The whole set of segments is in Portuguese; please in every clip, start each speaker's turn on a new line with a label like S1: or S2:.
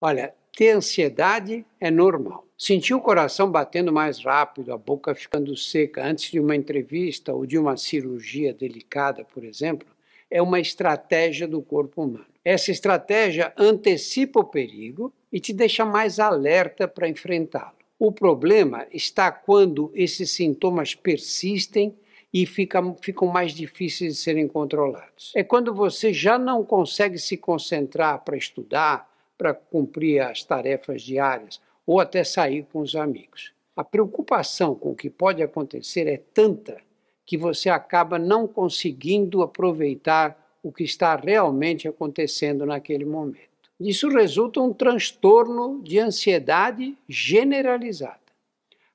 S1: Olha, ter ansiedade é normal. Sentir o coração batendo mais rápido, a boca ficando seca antes de uma entrevista ou de uma cirurgia delicada, por exemplo, é uma estratégia do corpo humano. Essa estratégia antecipa o perigo e te deixa mais alerta para enfrentá-lo. O problema está quando esses sintomas persistem e ficam, ficam mais difíceis de serem controlados. É quando você já não consegue se concentrar para estudar, para cumprir as tarefas diárias ou até sair com os amigos. A preocupação com o que pode acontecer é tanta que você acaba não conseguindo aproveitar o que está realmente acontecendo naquele momento. Isso resulta um transtorno de ansiedade generalizada.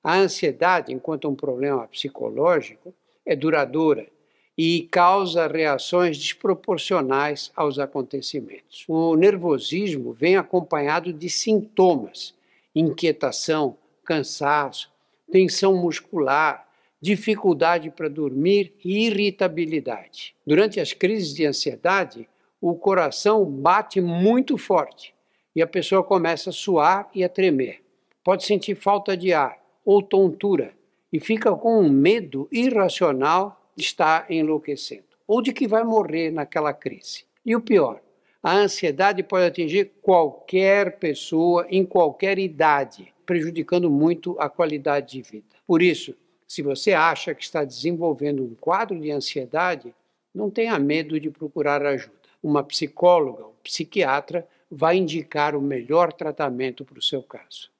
S1: A ansiedade, enquanto um problema psicológico, é duradoura e causa reações desproporcionais aos acontecimentos. O nervosismo vem acompanhado de sintomas: inquietação, cansaço, tensão muscular, dificuldade para dormir e irritabilidade. Durante as crises de ansiedade, o coração bate muito forte e a pessoa começa a suar e a tremer. Pode sentir falta de ar ou tontura e fica com um medo irracional está enlouquecendo ou de que vai morrer naquela crise. E o pior, a ansiedade pode atingir qualquer pessoa em qualquer idade, prejudicando muito a qualidade de vida. Por isso, se você acha que está desenvolvendo um quadro de ansiedade, não tenha medo de procurar ajuda. Uma psicóloga ou psiquiatra vai indicar o melhor tratamento para o seu caso.